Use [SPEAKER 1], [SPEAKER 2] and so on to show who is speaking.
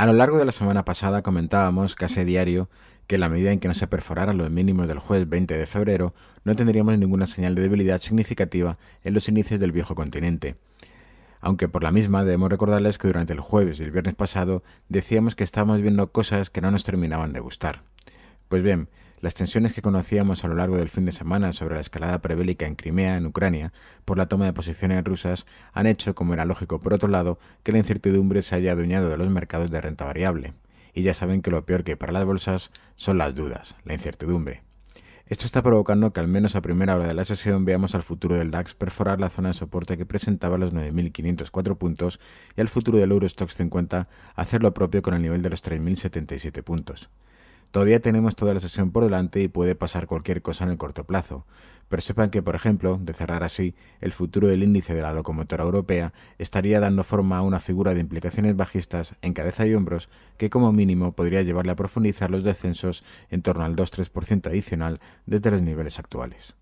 [SPEAKER 1] A lo largo de la semana pasada comentábamos casi diario que en la medida en que no se perforaran los mínimos del jueves 20 de febrero, no tendríamos ninguna señal de debilidad significativa en los inicios del viejo continente. Aunque por la misma debemos recordarles que durante el jueves y el viernes pasado decíamos que estábamos viendo cosas que no nos terminaban de gustar. Pues bien, las tensiones que conocíamos a lo largo del fin de semana sobre la escalada prebélica en Crimea, en Ucrania, por la toma de posiciones rusas, han hecho, como era lógico por otro lado, que la incertidumbre se haya adueñado de los mercados de renta variable. Y ya saben que lo peor que para las bolsas son las dudas, la incertidumbre. Esto está provocando que al menos a primera hora de la sesión veamos al futuro del DAX perforar la zona de soporte que presentaba los 9.504 puntos y al futuro del Eurostox 50 hacer lo propio con el nivel de los 3.077 puntos. Todavía tenemos toda la sesión por delante y puede pasar cualquier cosa en el corto plazo, pero sepan que, por ejemplo, de cerrar así, el futuro del índice de la locomotora europea estaría dando forma a una figura de implicaciones bajistas en cabeza y hombros que como mínimo podría llevarle a profundizar los descensos en torno al 2-3% adicional desde los niveles actuales.